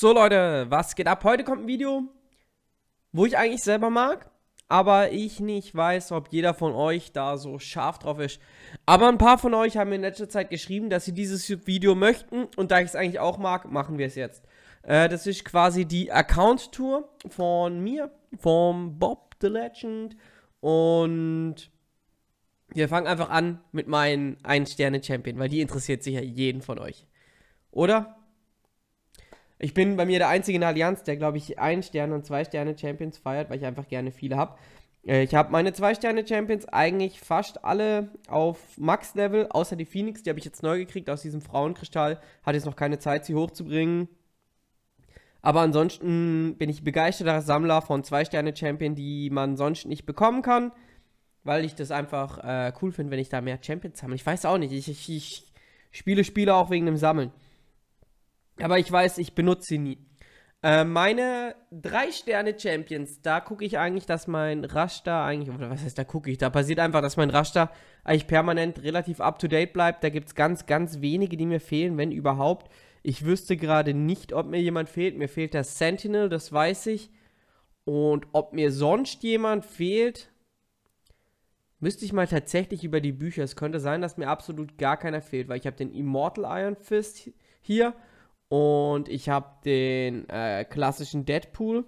So Leute, was geht ab? Heute kommt ein Video, wo ich eigentlich selber mag, aber ich nicht weiß, ob jeder von euch da so scharf drauf ist. Aber ein paar von euch haben mir in letzter Zeit geschrieben, dass sie dieses Video möchten und da ich es eigentlich auch mag, machen wir es jetzt. Äh, das ist quasi die Account-Tour von mir, vom Bob the Legend und... Wir fangen einfach an mit meinen 1-Sterne-Champion, weil die interessiert sicher jeden von euch. Oder? Ich bin bei mir der Einzige in der Allianz, der, glaube ich, ein Stern und zwei Sterne Champions feiert, weil ich einfach gerne viele habe. Äh, ich habe meine zwei Sterne Champions eigentlich fast alle auf Max-Level, außer die Phoenix, die habe ich jetzt neu gekriegt aus diesem Frauenkristall. Hatte jetzt noch keine Zeit, sie hochzubringen. Aber ansonsten bin ich begeisterter Sammler von zwei Sterne Champion, die man sonst nicht bekommen kann, weil ich das einfach äh, cool finde, wenn ich da mehr Champions sammle. Ich weiß auch nicht, ich, ich, ich spiele Spiele auch wegen dem Sammeln. Aber ich weiß, ich benutze sie nie. Äh, meine drei Sterne Champions, da gucke ich eigentlich, dass mein Raster eigentlich, oder was heißt, da gucke ich, da passiert einfach, dass mein Raster eigentlich permanent relativ up to date bleibt. Da gibt es ganz, ganz wenige, die mir fehlen, wenn überhaupt. Ich wüsste gerade nicht, ob mir jemand fehlt. Mir fehlt der Sentinel, das weiß ich. Und ob mir sonst jemand fehlt, müsste ich mal tatsächlich über die Bücher. Es könnte sein, dass mir absolut gar keiner fehlt, weil ich habe den Immortal Iron Fist hier und ich habe den äh, klassischen Deadpool.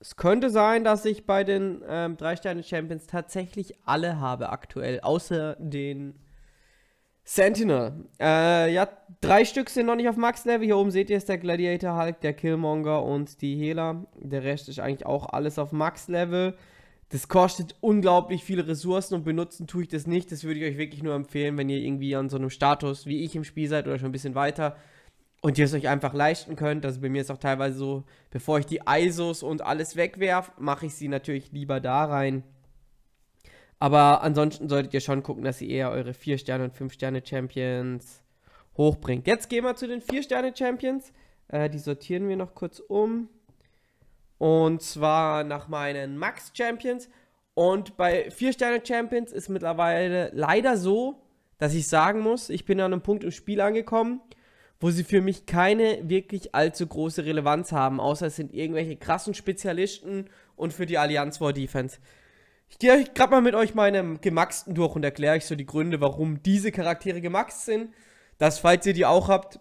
Es könnte sein, dass ich bei den ähm, drei Sterne Champions tatsächlich alle habe aktuell, außer den Sentinel. Äh, ja, drei Stück sind noch nicht auf Max-Level. Hier oben seht ihr es, der Gladiator Hulk, der Killmonger und die Hela. Der Rest ist eigentlich auch alles auf Max-Level. Das kostet unglaublich viele Ressourcen und benutzen tue ich das nicht. Das würde ich euch wirklich nur empfehlen, wenn ihr irgendwie an so einem Status wie ich im Spiel seid oder schon ein bisschen weiter und ihr es euch einfach leisten könnt. Also bei mir ist auch teilweise so, bevor ich die ISOs und alles wegwerfe, mache ich sie natürlich lieber da rein. Aber ansonsten solltet ihr schon gucken, dass ihr eher eure 4 Sterne und 5 Sterne Champions hochbringt. Jetzt gehen wir zu den 4 Sterne Champions. Äh, die sortieren wir noch kurz um. Und zwar nach meinen Max Champions. Und bei 4-Sterne-Champions ist mittlerweile leider so, dass ich sagen muss, ich bin an einem Punkt im Spiel angekommen, wo sie für mich keine wirklich allzu große Relevanz haben, außer es sind irgendwelche krassen Spezialisten und für die Allianz War Defense. Ich gehe gerade mal mit euch meinem gemaxten durch und erkläre euch so die Gründe, warum diese Charaktere gemaxt sind. Dass, falls ihr die auch habt,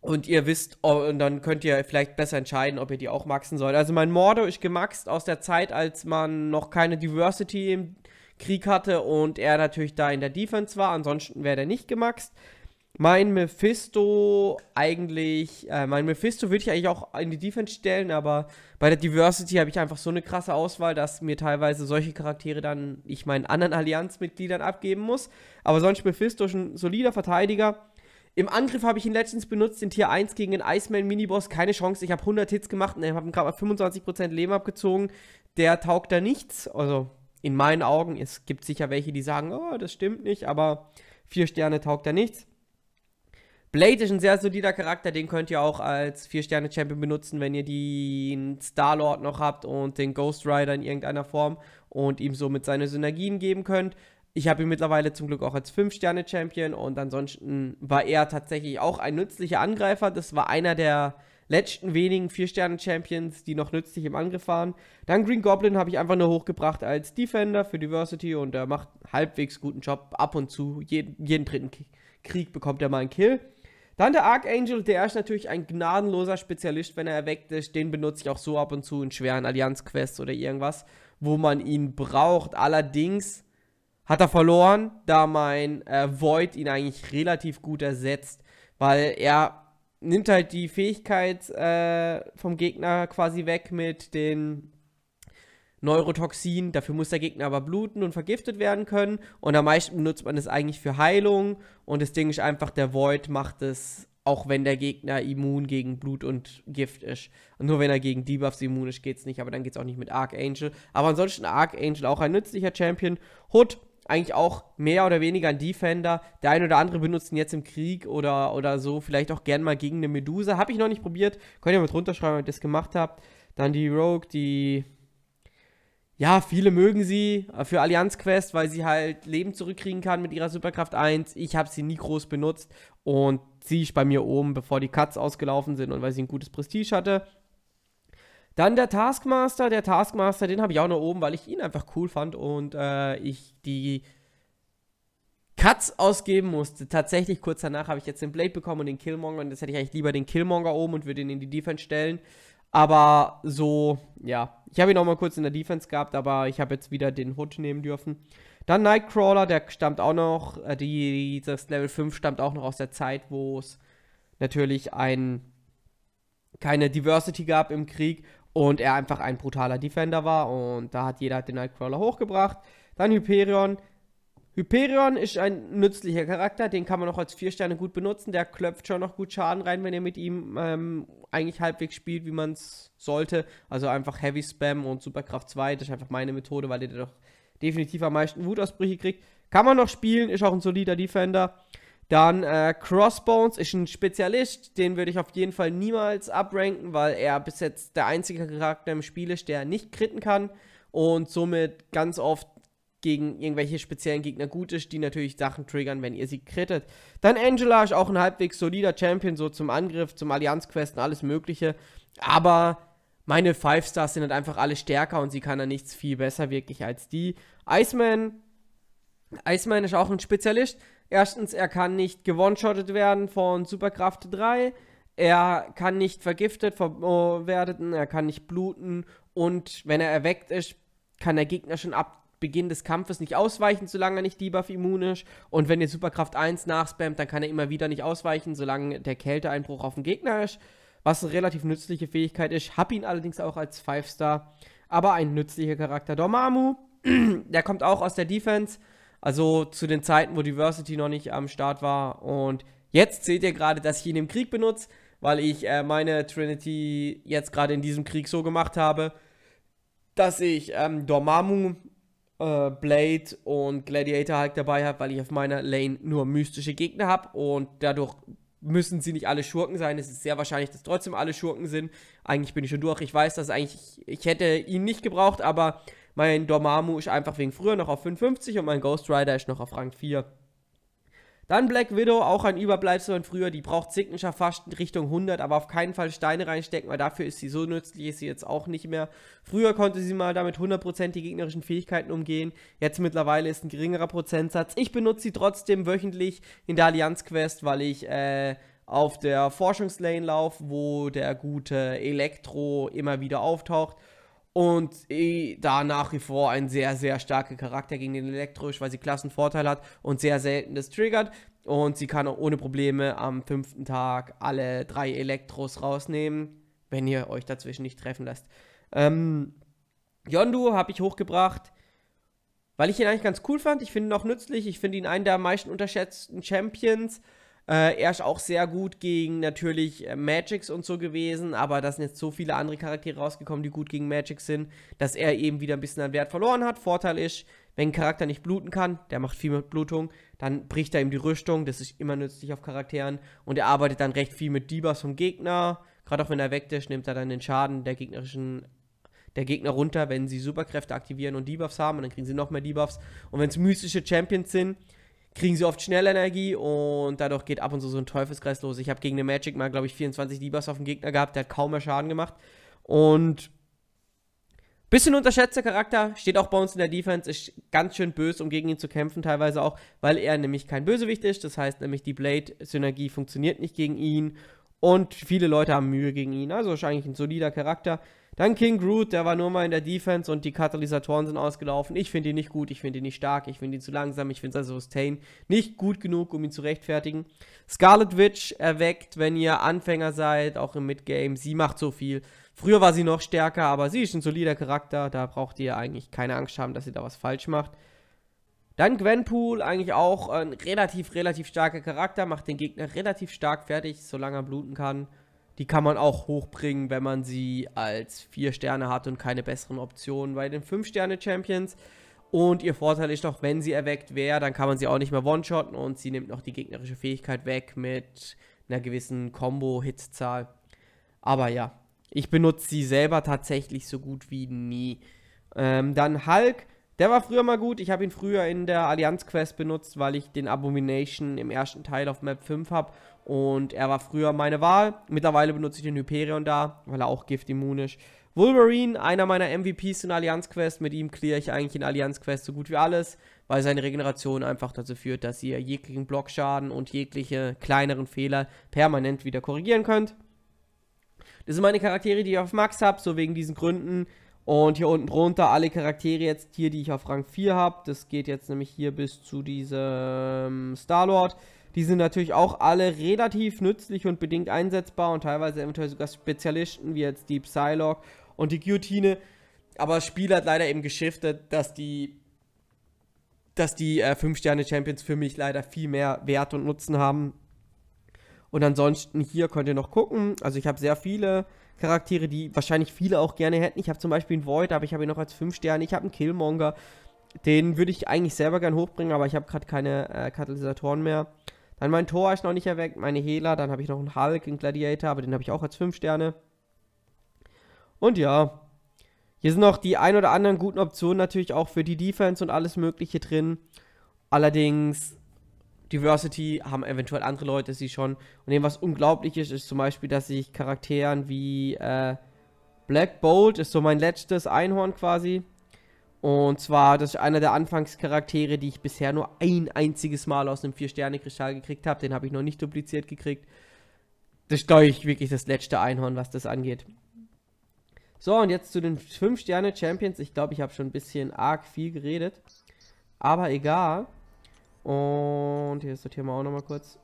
und ihr wisst, oh, und dann könnt ihr vielleicht besser entscheiden, ob ihr die auch maxen sollt. Also mein Mordo ist gemaxt aus der Zeit, als man noch keine Diversity im Krieg hatte und er natürlich da in der Defense war. Ansonsten wäre der nicht gemaxt. Mein Mephisto eigentlich, äh, mein Mephisto würde ich eigentlich auch in die Defense stellen, aber bei der Diversity habe ich einfach so eine krasse Auswahl, dass mir teilweise solche Charaktere dann ich meinen anderen Allianzmitgliedern abgeben muss. Aber sonst Mephisto ist ein solider Verteidiger im Angriff habe ich ihn letztens benutzt, in Tier 1 gegen den Iceman Miniboss. Keine Chance. Ich habe 100 Hits gemacht und habe ihm gerade 25% Leben abgezogen. Der taugt da nichts. Also in meinen Augen, es gibt sicher welche, die sagen, oh, das stimmt nicht, aber 4 Sterne taugt da nichts. Blade ist ein sehr solider Charakter, den könnt ihr auch als 4-Sterne-Champion benutzen, wenn ihr den Star-Lord noch habt und den Ghost Rider in irgendeiner Form und ihm somit seine Synergien geben könnt. Ich habe ihn mittlerweile zum Glück auch als 5-Sterne-Champion und ansonsten war er tatsächlich auch ein nützlicher Angreifer. Das war einer der letzten wenigen 4-Sterne-Champions, die noch nützlich im Angriff waren. Dann Green Goblin habe ich einfach nur hochgebracht als Defender für Diversity und er macht halbwegs guten Job ab und zu. Jeden, jeden dritten Krieg bekommt er mal einen Kill. Dann der Archangel, der ist natürlich ein gnadenloser Spezialist, wenn er erweckt ist. Den benutze ich auch so ab und zu in schweren Allianz-Quests oder irgendwas, wo man ihn braucht. Allerdings hat er verloren, da mein äh, Void ihn eigentlich relativ gut ersetzt, weil er nimmt halt die Fähigkeit äh, vom Gegner quasi weg mit den Neurotoxin. Dafür muss der Gegner aber bluten und vergiftet werden können. Und am meisten benutzt man es eigentlich für Heilung. Und das Ding ist einfach, der Void macht es, auch wenn der Gegner immun gegen Blut und Gift ist. Und nur wenn er gegen Debuffs immun ist, geht's nicht. Aber dann geht's auch nicht mit Archangel. Aber ansonsten Archangel auch ein nützlicher Champion. Hood eigentlich auch mehr oder weniger ein Defender. Der ein oder andere benutzt ihn jetzt im Krieg oder, oder so, vielleicht auch gern mal gegen eine Medusa. Habe ich noch nicht probiert. Könnt ihr mal drunter schreiben, wenn ihr das gemacht habt. Dann die Rogue, die. Ja, viele mögen sie äh, für Allianz Quest, weil sie halt Leben zurückkriegen kann mit ihrer Superkraft 1. Ich habe sie nie groß benutzt und sie ich bei mir oben, bevor die Cuts ausgelaufen sind und weil sie ein gutes Prestige hatte. Dann der Taskmaster. Der Taskmaster, den habe ich auch noch oben, weil ich ihn einfach cool fand und äh, ich die Cuts ausgeben musste. Tatsächlich kurz danach habe ich jetzt den Blade bekommen und den Killmonger und jetzt hätte ich eigentlich lieber den Killmonger oben und würde ihn in die Defense stellen. Aber so, ja. Ich habe ihn auch mal kurz in der Defense gehabt, aber ich habe jetzt wieder den Hood nehmen dürfen. Dann Nightcrawler, der stammt auch noch, äh, das Level 5 stammt auch noch aus der Zeit, wo es natürlich ein, keine Diversity gab im Krieg und er einfach ein brutaler Defender war und da hat jeder den Nightcrawler hochgebracht. Dann Hyperion. Hyperion ist ein nützlicher Charakter, den kann man auch als Sterne gut benutzen. Der klöpft schon noch gut Schaden rein, wenn ihr mit ihm ähm, eigentlich halbwegs spielt, wie man es sollte. Also einfach Heavy Spam und Superkraft 2, das ist einfach meine Methode, weil ihr doch definitiv am meisten Wutausbrüche kriegt. Kann man noch spielen, ist auch ein solider Defender. Dann äh, Crossbones ist ein Spezialist, den würde ich auf jeden Fall niemals abranken, weil er bis jetzt der einzige Charakter im Spiel ist, der nicht kritten kann und somit ganz oft gegen irgendwelche speziellen Gegner gut ist, die natürlich Sachen triggern, wenn ihr sie krittet. Dann Angela ist auch ein halbwegs solider Champion, so zum Angriff, zum allianz und alles mögliche, aber meine 5-Stars sind halt einfach alle stärker und sie kann da nichts viel besser wirklich als die. Iceman Iceman ist auch ein Spezialist. Erstens, er kann nicht gewonshottet werden von Superkraft 3. Er kann nicht vergiftet äh, werden, er kann nicht bluten. Und wenn er erweckt ist, kann der Gegner schon ab Beginn des Kampfes nicht ausweichen, solange er nicht debuff immun ist. Und wenn ihr Superkraft 1 nachspammt, dann kann er immer wieder nicht ausweichen, solange der Kälteeinbruch auf den Gegner ist. Was eine relativ nützliche Fähigkeit ist. Hab ihn allerdings auch als 5-Star. Aber ein nützlicher Charakter. Dormammu, der kommt auch aus der Defense also zu den Zeiten, wo Diversity noch nicht am Start war. Und jetzt seht ihr gerade, dass ich ihn im Krieg benutze, weil ich äh, meine Trinity jetzt gerade in diesem Krieg so gemacht habe, dass ich ähm, Dormammu, äh, Blade und Gladiator halt dabei habe, weil ich auf meiner Lane nur mystische Gegner habe und dadurch müssen sie nicht alle Schurken sein. Es ist sehr wahrscheinlich, dass trotzdem alle Schurken sind. Eigentlich bin ich schon durch. Ich weiß, dass eigentlich ich hätte ihn nicht gebraucht, aber mein Dormammu ist einfach wegen früher noch auf 55 und mein Ghost Rider ist noch auf Rang 4. Dann Black Widow, auch ein Überbleibsel von früher. Die braucht Signature fast Richtung 100, aber auf keinen Fall Steine reinstecken, weil dafür ist sie so nützlich, ist sie jetzt auch nicht mehr. Früher konnte sie mal damit 100% die gegnerischen Fähigkeiten umgehen. Jetzt mittlerweile ist ein geringerer Prozentsatz. Ich benutze sie trotzdem wöchentlich in der Allianz Quest, weil ich äh, auf der Forschungslane laufe, wo der gute Elektro immer wieder auftaucht und eh, da nach wie vor ein sehr, sehr starker Charakter gegen den Elektrisch, weil sie Klassenvorteil hat und sehr selten das triggert. Und sie kann auch ohne Probleme am fünften Tag alle drei Elektros rausnehmen, wenn ihr euch dazwischen nicht treffen lasst. Ähm, Yondu habe ich hochgebracht, weil ich ihn eigentlich ganz cool fand. Ich finde ihn auch nützlich. Ich finde ihn einen der am meisten unterschätzten Champions. Äh, er ist auch sehr gut gegen natürlich äh, Magics und so gewesen, aber da sind jetzt so viele andere Charaktere rausgekommen, die gut gegen Magics sind, dass er eben wieder ein bisschen an Wert verloren hat. Vorteil ist, wenn ein Charakter nicht bluten kann, der macht viel mit Blutung, dann bricht er ihm die Rüstung, das ist immer nützlich auf Charakteren und er arbeitet dann recht viel mit Debuffs vom Gegner. Gerade auch wenn er weg ist, nimmt er dann den Schaden der gegnerischen der Gegner runter, wenn sie Superkräfte aktivieren und Debuffs haben und dann kriegen sie noch mehr Debuffs. Und wenn es mystische Champions sind, kriegen sie oft schnell Energie und dadurch geht ab und zu so ein Teufelskreis los. Ich habe gegen den Magic mal, glaube ich, 24 Debuffs auf dem Gegner gehabt, der hat kaum mehr Schaden gemacht. Und bisschen unterschätzter Charakter, steht auch bei uns in der Defense, ist ganz schön böse, um gegen ihn zu kämpfen, teilweise auch, weil er nämlich kein Bösewicht ist. Das heißt nämlich, die Blade-Synergie funktioniert nicht gegen ihn. Und viele Leute haben Mühe gegen ihn. Also wahrscheinlich ein solider Charakter. Dann King Groot, der war nur mal in der Defense und die Katalysatoren sind ausgelaufen. Ich finde ihn nicht gut, ich finde ihn nicht stark, ich finde ihn zu langsam, ich finde also Sustain nicht gut genug, um ihn zu rechtfertigen. Scarlet Witch erweckt, wenn ihr Anfänger seid, auch im Midgame. Sie macht so viel. Früher war sie noch stärker, aber sie ist ein solider Charakter. Da braucht ihr eigentlich keine Angst haben, dass ihr da was falsch macht. Dann Gwenpool, eigentlich auch ein relativ, relativ starker Charakter, macht den Gegner relativ stark fertig, solange er bluten kann. Die kann man auch hochbringen, wenn man sie als 4 Sterne hat und keine besseren Optionen bei den 5 Sterne Champions. Und ihr Vorteil ist doch, wenn sie erweckt wäre, dann kann man sie auch nicht mehr one-shotten und sie nimmt noch die gegnerische Fähigkeit weg mit einer gewissen combo hit Aber ja, ich benutze sie selber tatsächlich so gut wie nie. Ähm, dann Hulk der war früher mal gut. Ich habe ihn früher in der Allianz Quest benutzt, weil ich den Abomination im ersten Teil auf Map 5 habe. Und er war früher meine Wahl. Mittlerweile benutze ich den Hyperion da, weil er auch giftimmun ist. Wolverine, einer meiner MVPs in Allianz Quest. Mit ihm clear ich eigentlich in Allianz Quest so gut wie alles, weil seine Regeneration einfach dazu führt, dass ihr jeglichen Blockschaden und jegliche kleineren Fehler permanent wieder korrigieren könnt. Das sind meine Charaktere, die ich auf Max habe, so wegen diesen Gründen. Und hier unten drunter alle Charaktere jetzt hier, die ich auf Rang 4 habe. Das geht jetzt nämlich hier bis zu diesem Star-Lord. Die sind natürlich auch alle relativ nützlich und bedingt einsetzbar und teilweise eventuell sogar Spezialisten, wie jetzt die Psylocke und die Guillotine. Aber das Spiel hat leider eben geschiftet, dass die dass die 5-Sterne-Champions äh, für mich leider viel mehr Wert und Nutzen haben. Und ansonsten hier könnt ihr noch gucken. Also ich habe sehr viele Charaktere, die wahrscheinlich viele auch gerne hätten. Ich habe zum Beispiel einen Void, aber ich habe ihn noch als 5 Sterne. Ich habe einen Killmonger. Den würde ich eigentlich selber gern hochbringen, aber ich habe gerade keine äh, Katalysatoren mehr. Dann mein Tor ist noch nicht erweckt, meine Hela. Dann habe ich noch einen Hulk, einen Gladiator, aber den habe ich auch als 5 Sterne. Und ja, hier sind noch die ein oder anderen guten Optionen natürlich auch für die Defense und alles Mögliche drin. Allerdings Diversity haben eventuell andere Leute sie schon. Und eben was unglaublich ist, ist zum Beispiel, dass ich Charakteren wie äh, Black Bolt ist so mein letztes Einhorn quasi. Und zwar, das ist einer der Anfangscharaktere, die ich bisher nur ein einziges Mal aus einem Vier-Sterne-Kristall gekriegt habe. Den habe ich noch nicht dupliziert gekriegt. Das ist, ich, wirklich das letzte Einhorn, was das angeht. So, und jetzt zu den 5-Sterne-Champions. Ich glaube, ich habe schon ein bisschen arg viel geredet. Aber egal. Und hier ist sortieren wir auch nochmal kurz.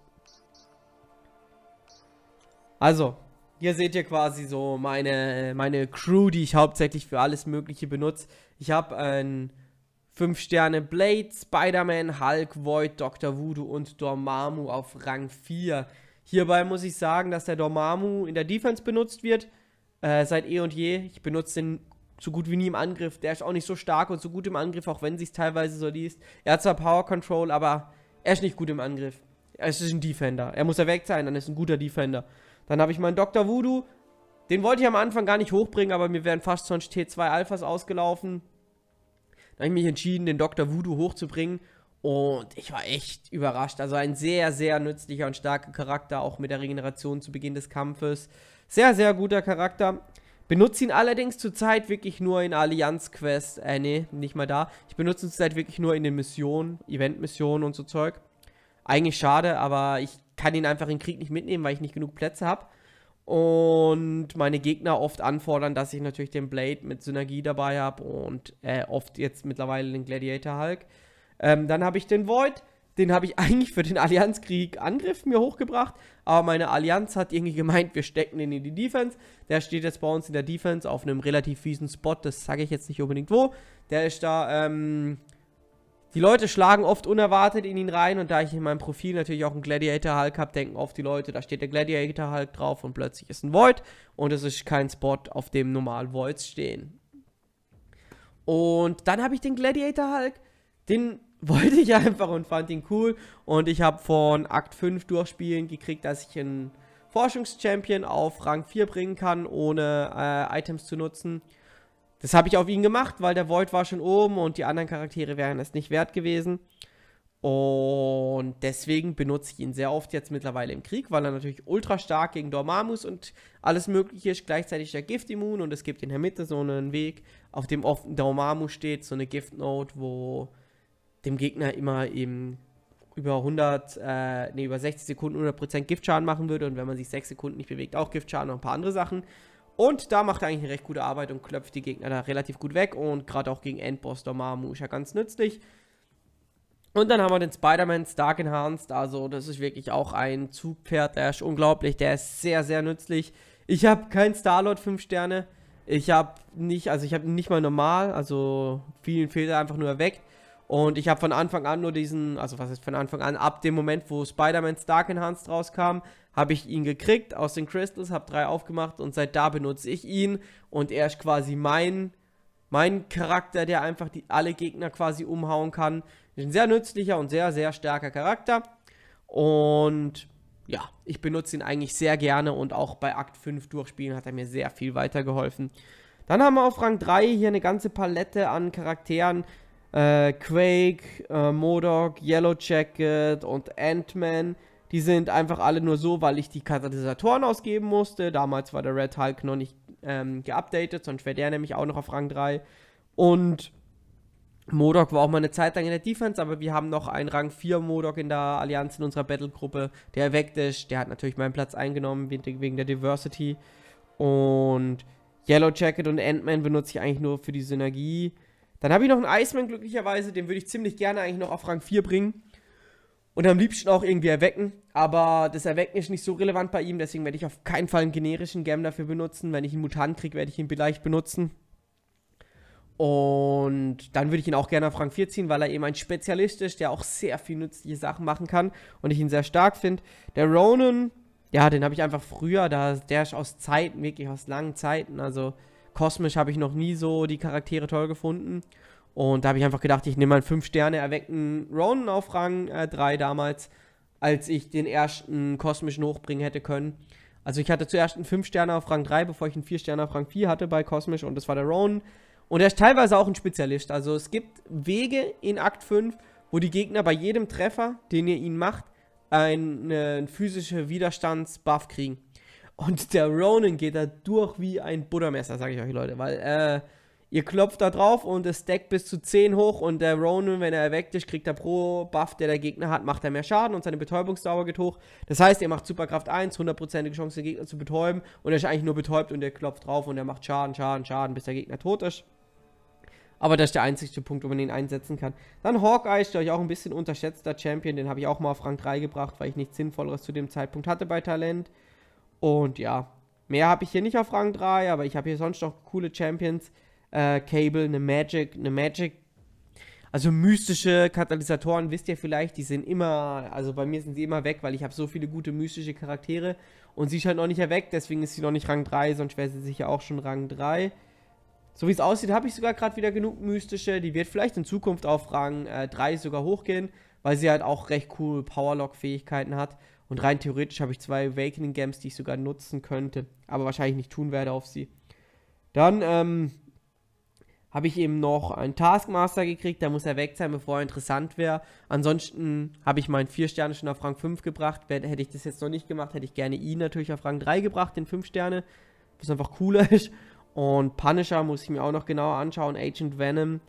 Also, hier seht ihr quasi so meine, meine Crew, die ich hauptsächlich für alles mögliche benutze. Ich habe ein ähm, 5 Sterne Blade, Spider-Man, Hulk, Void, Dr. Voodoo und Dormammu auf Rang 4. Hierbei muss ich sagen, dass der Dormammu in der Defense benutzt wird. Äh, seit eh und je. Ich benutze den so gut wie nie im Angriff. Der ist auch nicht so stark und so gut im Angriff, auch wenn sich teilweise so liest. Er hat zwar Power Control, aber er ist nicht gut im Angriff. Er ist ein Defender. Er muss ja weg sein, dann ist ein guter Defender. Dann habe ich meinen Dr. Voodoo. Den wollte ich am Anfang gar nicht hochbringen, aber mir wären fast schon T2 Alphas ausgelaufen. Dann habe ich mich entschieden, den Dr. Voodoo hochzubringen. Und ich war echt überrascht. Also ein sehr, sehr nützlicher und starker Charakter, auch mit der Regeneration zu Beginn des Kampfes. Sehr, sehr guter Charakter. Benutze ihn allerdings zurzeit wirklich nur in allianz quests Äh, nee, nicht mal da. Ich benutze ihn zurzeit wirklich nur in den Missionen, Event-Missionen und so Zeug. Eigentlich schade, aber ich kann ihn einfach in Krieg nicht mitnehmen, weil ich nicht genug Plätze habe. Und meine Gegner oft anfordern, dass ich natürlich den Blade mit Synergie dabei habe und äh, oft jetzt mittlerweile den Gladiator Hulk. Ähm, dann habe ich den Void den habe ich eigentlich für den Allianzkrieg Angriff mir hochgebracht, aber meine Allianz hat irgendwie gemeint, wir stecken den in die Defense. Der steht jetzt bei uns in der Defense auf einem relativ fiesen Spot, das sage ich jetzt nicht unbedingt wo. Der ist da, ähm, die Leute schlagen oft unerwartet in ihn rein und da ich in meinem Profil natürlich auch einen Gladiator Hulk habe, denken oft die Leute, da steht der Gladiator Hulk drauf und plötzlich ist ein Void und es ist kein Spot, auf dem normal Voids stehen. Und dann habe ich den Gladiator Hulk, den wollte ich einfach und fand ihn cool. Und ich habe von Akt 5 durchspielen gekriegt, dass ich einen Forschungschampion auf Rang 4 bringen kann, ohne äh, Items zu nutzen. Das habe ich auf ihn gemacht, weil der Void war schon oben und die anderen Charaktere wären es nicht wert gewesen. Und deswegen benutze ich ihn sehr oft jetzt mittlerweile im Krieg, weil er natürlich ultra stark gegen Dormammus und alles mögliche ist. Gleichzeitig der Giftimmun und es gibt in der Mitte so einen Weg, auf dem oft Dormammus steht, so eine Giftnote, wo dem Gegner immer eben über 100, äh, nee, über 60 Sekunden 100% Giftschaden machen würde und wenn man sich 6 Sekunden nicht bewegt, auch Giftschaden und ein paar andere Sachen. Und da macht er eigentlich eine recht gute Arbeit und klopft die Gegner da relativ gut weg und gerade auch gegen Endboss Dormammu ist ja ganz nützlich. Und dann haben wir den Spider-Man Stark Enhanced, also das ist wirklich auch ein Zugpferd, der ist unglaublich, der ist sehr, sehr nützlich. Ich habe kein Starlord 5 Sterne, ich habe nicht, also ich habe nicht mal normal, also vielen fehlt er einfach nur weg. Und ich habe von Anfang an nur diesen, also was ist von Anfang an, ab dem Moment, wo Spider-Man Stark Enhanced rauskam, habe ich ihn gekriegt aus den Crystals, habe drei aufgemacht und seit da benutze ich ihn. Und er ist quasi mein, mein Charakter, der einfach die, alle Gegner quasi umhauen kann. Ist ein sehr nützlicher und sehr, sehr starker Charakter. Und ja, ich benutze ihn eigentlich sehr gerne und auch bei Akt 5 durchspielen hat er mir sehr viel weitergeholfen. Dann haben wir auf Rang 3 hier eine ganze Palette an Charakteren äh, Quake, äh, Modok, Yellowjacket und Ant-Man. Die sind einfach alle nur so, weil ich die Katalysatoren ausgeben musste. Damals war der Red Hulk noch nicht ähm, geupdatet, sonst wäre der nämlich auch noch auf Rang 3. Und Modok war auch mal eine Zeit lang in der Defense, aber wir haben noch einen Rang 4 Modok in der Allianz in unserer Battlegruppe, der weg ist. Der hat natürlich meinen Platz eingenommen wegen der Diversity. Und Yellow Jacket und Ant-Man benutze ich eigentlich nur für die Synergie. Dann habe ich noch einen Iceman glücklicherweise, den würde ich ziemlich gerne eigentlich noch auf Rang 4 bringen. Und am liebsten auch irgendwie erwecken. Aber das Erwecken ist nicht so relevant bei ihm, deswegen werde ich auf keinen Fall einen generischen Gem dafür benutzen. Wenn ich einen Mutant kriege, werde ich ihn vielleicht benutzen. Und dann würde ich ihn auch gerne auf Rang 4 ziehen, weil er eben ein Spezialist ist, der auch sehr viel nützliche Sachen machen kann und ich ihn sehr stark finde. Der Ronan, ja, den habe ich einfach früher, da, der ist aus Zeiten, wirklich aus langen Zeiten, also Kosmisch habe ich noch nie so die Charaktere toll gefunden. Und da habe ich einfach gedacht, ich nehme mal einen 5-Sterne-erweckten Ronan auf Rang äh, 3 damals, als ich den ersten kosmischen hochbringen hätte können. Also ich hatte zuerst einen 5-Sterne auf Rang 3, bevor ich einen 4-Sterne auf Rang 4 hatte bei Kosmisch und das war der Ronan. Und er ist teilweise auch ein Spezialist. Also es gibt Wege in Akt 5, wo die Gegner bei jedem Treffer, den ihr ihnen macht, einen, einen physischen Widerstandsbuff kriegen. Und der Ronin geht da durch wie ein Buttermesser, sage ich euch, Leute. Weil äh, ihr klopft da drauf und es deckt bis zu 10 hoch. Und der Ronin, wenn er erweckt ist, kriegt er pro Buff, der der Gegner hat, macht er mehr Schaden und seine Betäubungsdauer geht hoch. Das heißt, ihr macht Superkraft 1, 100%ige Chance, den Gegner zu betäuben. Und er ist eigentlich nur betäubt und er klopft drauf und er macht Schaden, Schaden, Schaden, bis der Gegner tot ist. Aber das ist der einzige Punkt, wo man ihn einsetzen kann. Dann Hawkeye, ist euch auch ein bisschen unterschätzter Champion. Den habe ich auch mal auf Rang 3 gebracht, weil ich nichts Sinnvolleres zu dem Zeitpunkt hatte bei Talent. Und ja, mehr habe ich hier nicht auf Rang 3, aber ich habe hier sonst noch coole Champions. Äh, Cable, eine Magic, eine Magic. Also mystische Katalysatoren, wisst ihr vielleicht, die sind immer, also bei mir sind sie immer weg, weil ich habe so viele gute mystische Charaktere und sie ist halt noch nicht weg, deswegen ist sie noch nicht Rang 3, sonst wäre sie sicher auch schon Rang 3. So wie es aussieht, habe ich sogar gerade wieder genug mystische. Die wird vielleicht in Zukunft auf Rang äh, 3 sogar hochgehen, weil sie halt auch recht cool Powerlock-Fähigkeiten hat. Und rein theoretisch habe ich zwei Awakening Games, die ich sogar nutzen könnte, aber wahrscheinlich nicht tun werde auf sie. Dann ähm, habe ich eben noch einen Taskmaster gekriegt, da muss er weg sein, bevor er interessant wäre. Ansonsten habe ich meinen 4 Sterne schon auf Rang 5 gebracht. Hätte ich das jetzt noch nicht gemacht, hätte ich gerne ihn natürlich auf Rang 3 gebracht, den 5 Sterne, was einfach cooler ist. Und Punisher muss ich mir auch noch genauer anschauen. Agent Venom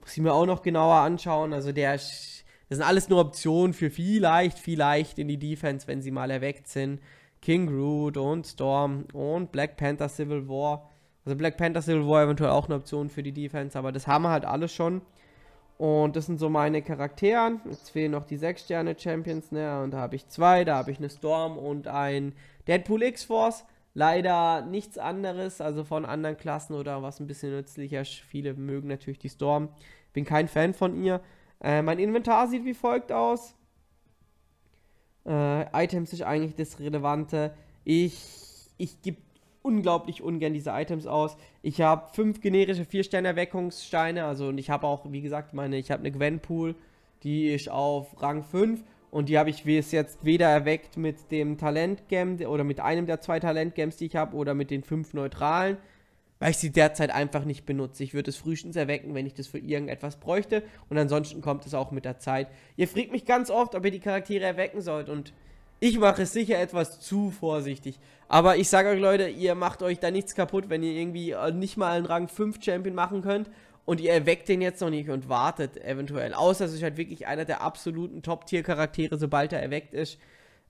muss ich mir auch noch genauer anschauen. Also der ist das sind alles nur Optionen für vielleicht, vielleicht in die Defense, wenn sie mal erweckt sind. King Root und Storm und Black Panther Civil War. Also Black Panther Civil War eventuell auch eine Option für die Defense, aber das haben wir halt alles schon. Und das sind so meine Charaktere. Jetzt fehlen noch die 6-Sterne-Champions, ne? Und da habe ich zwei. Da habe ich eine Storm und ein Deadpool X-Force. Leider nichts anderes, also von anderen Klassen oder was ein bisschen nützlicher. Viele mögen natürlich die Storm. Bin kein Fan von ihr. Äh, mein Inventar sieht wie folgt aus. Äh, Items ist eigentlich das Relevante. Ich, ich gebe unglaublich ungern diese Items aus. Ich habe fünf generische 4-Sterne-Erweckungssteine. Also, und ich habe auch, wie gesagt, meine, ich habe eine Gwenpool. Die ist auf Rang 5. Und die habe ich wie es jetzt weder erweckt mit dem Talent-Gem oder mit einem der zwei Talent-Gems, die ich habe, oder mit den fünf neutralen weil ich sie derzeit einfach nicht benutze. Ich würde es frühestens erwecken, wenn ich das für irgendetwas bräuchte. Und ansonsten kommt es auch mit der Zeit. Ihr fragt mich ganz oft, ob ihr die Charaktere erwecken sollt. Und ich mache es sicher etwas zu vorsichtig. Aber ich sage euch, Leute, ihr macht euch da nichts kaputt, wenn ihr irgendwie äh, nicht mal einen Rang 5 Champion machen könnt. Und ihr erweckt den jetzt noch nicht und wartet eventuell. Außer es ist halt wirklich einer der absoluten Top-Tier-Charaktere, sobald er erweckt ist.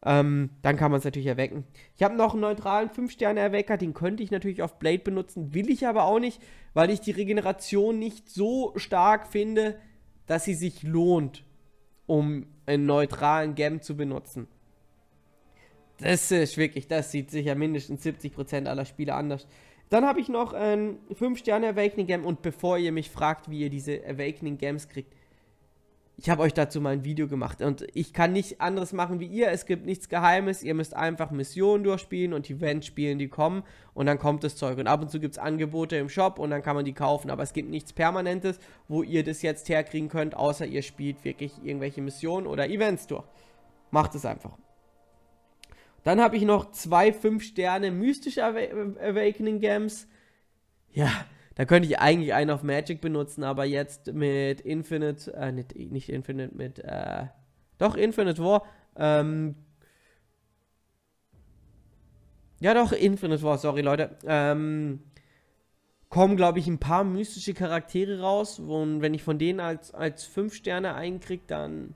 Ähm, dann kann man es natürlich erwecken. Ich habe noch einen neutralen 5-Sterne-Erwecker, den könnte ich natürlich auf Blade benutzen, will ich aber auch nicht, weil ich die Regeneration nicht so stark finde, dass sie sich lohnt, um einen neutralen Gem zu benutzen. Das ist wirklich, das sieht sicher mindestens 70% aller Spieler anders. Dann habe ich noch einen 5-Sterne-Awakening-Gem und bevor ihr mich fragt, wie ihr diese Awakening-Gems kriegt, ich habe euch dazu mal ein Video gemacht und ich kann nichts anderes machen wie ihr. Es gibt nichts Geheimes. Ihr müsst einfach Missionen durchspielen und Events spielen, die kommen und dann kommt das Zeug. Und ab und zu gibt es Angebote im Shop und dann kann man die kaufen. Aber es gibt nichts Permanentes, wo ihr das jetzt herkriegen könnt, außer ihr spielt wirklich irgendwelche Missionen oder Events durch. Macht es einfach. Dann habe ich noch zwei 5 Sterne mystische Awakening Games. Ja, da könnte ich eigentlich einen auf Magic benutzen, aber jetzt mit Infinite, äh, nicht, nicht Infinite, mit, äh, doch Infinite War, ähm, ja doch, Infinite War, sorry Leute, ähm, kommen, glaube ich, ein paar mystische Charaktere raus. Und wenn ich von denen als, als 5 Sterne einkriege, dann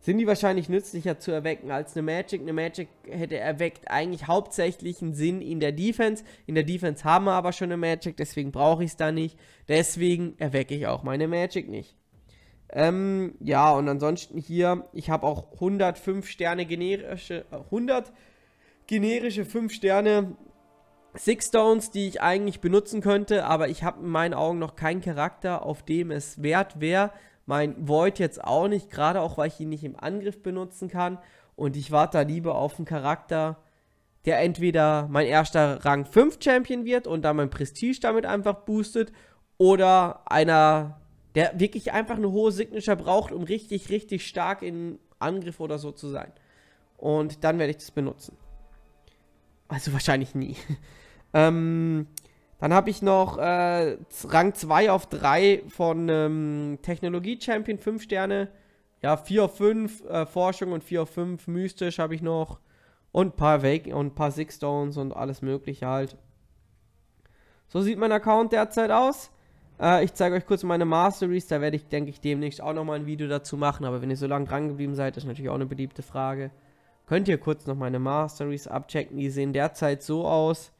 sind die wahrscheinlich nützlicher zu erwecken als eine Magic. Eine Magic hätte erweckt eigentlich hauptsächlich einen Sinn in der Defense. In der Defense haben wir aber schon eine Magic, deswegen brauche ich es da nicht. Deswegen erwecke ich auch meine Magic nicht. Ähm, ja, und ansonsten hier, ich habe auch 105 Sterne generische, 100 äh, generische 5 Sterne Six Stones, die ich eigentlich benutzen könnte, aber ich habe in meinen Augen noch keinen Charakter, auf dem es wert wäre, mein Void jetzt auch nicht, gerade auch weil ich ihn nicht im Angriff benutzen kann. Und ich warte da lieber auf einen Charakter, der entweder mein erster Rang 5 Champion wird und dann mein Prestige damit einfach boostet. Oder einer, der wirklich einfach eine hohe Signature braucht, um richtig, richtig stark in Angriff oder so zu sein. Und dann werde ich das benutzen. Also wahrscheinlich nie. ähm, dann habe ich noch äh, Rang 2 auf 3 von ähm, Technologie-Champion, 5 Sterne. Ja, 4 auf 5 äh, Forschung und 4 auf 5 Mystisch habe ich noch. Und ein paar, Vac und paar Six Stones und alles mögliche halt. So sieht mein Account derzeit aus. Äh, ich zeige euch kurz meine Masteries. Da werde ich, denke ich, demnächst auch nochmal ein Video dazu machen. Aber wenn ihr so lange dran geblieben seid, ist natürlich auch eine beliebte Frage. Könnt ihr kurz noch meine Masteries abchecken. Die sehen derzeit so aus.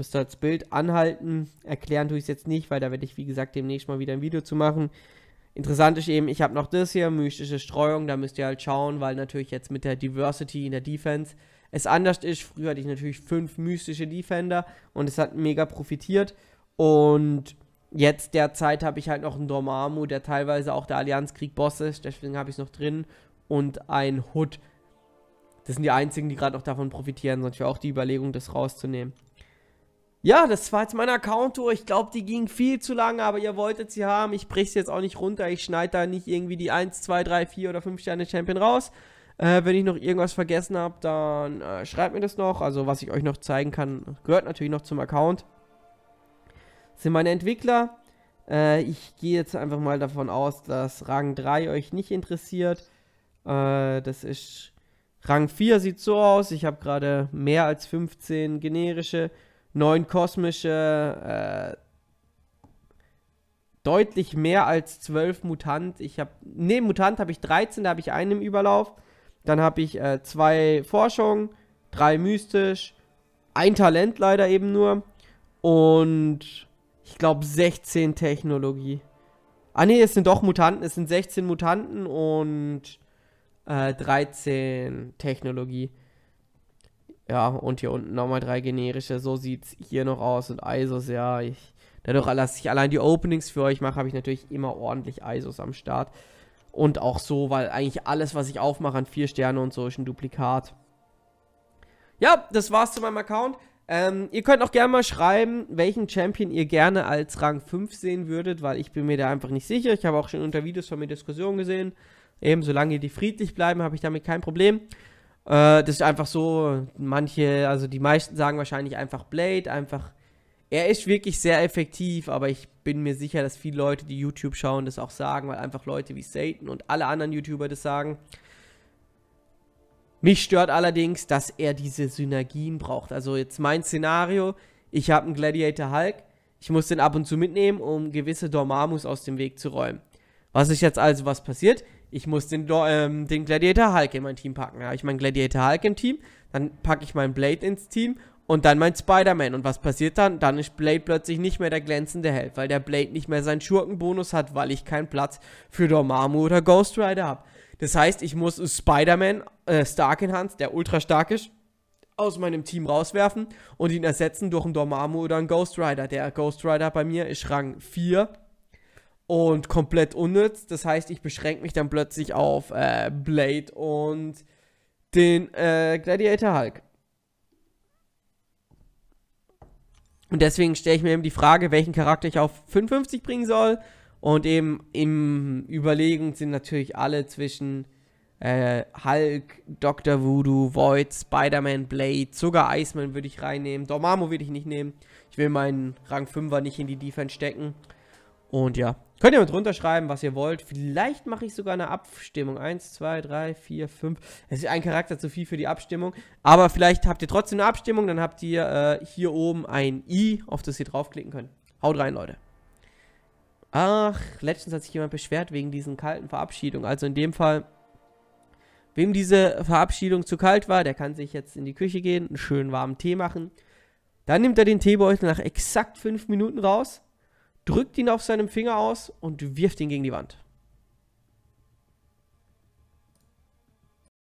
Müsst ihr das Bild anhalten. Erklären tue ich es jetzt nicht, weil da werde ich, wie gesagt, demnächst mal wieder ein Video zu machen. Interessant ist eben, ich habe noch das hier, mystische Streuung. Da müsst ihr halt schauen, weil natürlich jetzt mit der Diversity in der Defense es anders ist. Früher hatte ich natürlich fünf mystische Defender und es hat mega profitiert. Und jetzt derzeit habe ich halt noch einen Dormammu, der teilweise auch der Allianzkrieg Boss ist. Deswegen habe ich es noch drin. Und ein Hood. Das sind die einzigen, die gerade noch davon profitieren. Sonst wäre auch die Überlegung, das rauszunehmen. Ja, das war jetzt meine Account-Tour. Ich glaube, die ging viel zu lange, aber ihr wolltet sie haben. Ich brich sie jetzt auch nicht runter. Ich schneide da nicht irgendwie die 1, 2, 3, 4 oder 5 Sterne Champion raus. Äh, wenn ich noch irgendwas vergessen habe, dann äh, schreibt mir das noch. Also, was ich euch noch zeigen kann, gehört natürlich noch zum Account. Das sind meine Entwickler. Äh, ich gehe jetzt einfach mal davon aus, dass Rang 3 euch nicht interessiert. Äh, das ist. Rang 4 sieht so aus. Ich habe gerade mehr als 15 generische neun kosmische, äh, deutlich mehr als zwölf Mutant. Ich habe, ne, Mutant habe ich 13, da habe ich einen im Überlauf. Dann habe ich äh, zwei Forschung, drei mystisch, ein Talent leider eben nur und ich glaube 16 Technologie. Ah ne, es sind doch Mutanten, es sind 16 Mutanten und äh, 13 Technologie. Ja, und hier unten nochmal drei generische. So sieht's hier noch aus. Und ISOs, ja. Ich, dadurch, dass ich allein die Openings für euch mache, habe ich natürlich immer ordentlich ISOs am Start. Und auch so, weil eigentlich alles, was ich aufmache an vier Sterne und so, ist ein Duplikat. Ja, das war's zu meinem Account. Ähm, ihr könnt auch gerne mal schreiben, welchen Champion ihr gerne als Rang 5 sehen würdet, weil ich bin mir da einfach nicht sicher. Ich habe auch schon unter Videos von mir Diskussionen gesehen. Eben, solange die friedlich bleiben, habe ich damit kein Problem. Äh, das ist einfach so, manche, also die meisten sagen wahrscheinlich einfach Blade, einfach. Er ist wirklich sehr effektiv, aber ich bin mir sicher, dass viele Leute, die YouTube schauen, das auch sagen, weil einfach Leute wie Satan und alle anderen YouTuber das sagen. Mich stört allerdings, dass er diese Synergien braucht. Also jetzt mein Szenario, ich habe einen Gladiator Hulk, ich muss den ab und zu mitnehmen, um gewisse Dormammus aus dem Weg zu räumen. Was ist jetzt also, was passiert? ich muss den, ähm, den Gladiator Hulk in mein Team packen. Da habe ich meinen Gladiator Hulk im Team, dann packe ich meinen Blade ins Team und dann mein Spider-Man. Und was passiert dann? Dann ist Blade plötzlich nicht mehr der glänzende Held, weil der Blade nicht mehr seinen Schurkenbonus hat, weil ich keinen Platz für Dormammu oder Ghost Rider habe. Das heißt, ich muss Spider-Man, äh, Stark Enhanced, der ultra stark ist, aus meinem Team rauswerfen und ihn ersetzen durch einen Dormammu oder einen Ghost Rider. Der Ghost Rider bei mir ist Rang 4 und komplett unnütz. Das heißt, ich beschränke mich dann plötzlich auf äh, Blade und den äh, Gladiator Hulk. Und deswegen stelle ich mir eben die Frage, welchen Charakter ich auf 55 bringen soll. Und eben im Überlegen sind natürlich alle zwischen äh, Hulk, Dr. Voodoo, Void, Spider-Man, Blade, sogar Iceman würde ich reinnehmen. Dormammu würde ich nicht nehmen. Ich will meinen Rang 5er nicht in die Defense stecken. Und ja, könnt ihr mit runterschreiben, was ihr wollt. Vielleicht mache ich sogar eine Abstimmung. Eins, zwei, drei, vier, fünf. Es ist ein Charakter zu viel für die Abstimmung. Aber vielleicht habt ihr trotzdem eine Abstimmung. Dann habt ihr äh, hier oben ein i, auf das ihr draufklicken könnt. Haut rein, Leute. Ach, letztens hat sich jemand beschwert wegen diesen kalten Verabschiedungen. Also in dem Fall, wem diese Verabschiedung zu kalt war, der kann sich jetzt in die Küche gehen, einen schönen warmen Tee machen. Dann nimmt er den Teebeutel nach exakt fünf Minuten raus drückt ihn auf seinem Finger aus und wirft ihn gegen die Wand.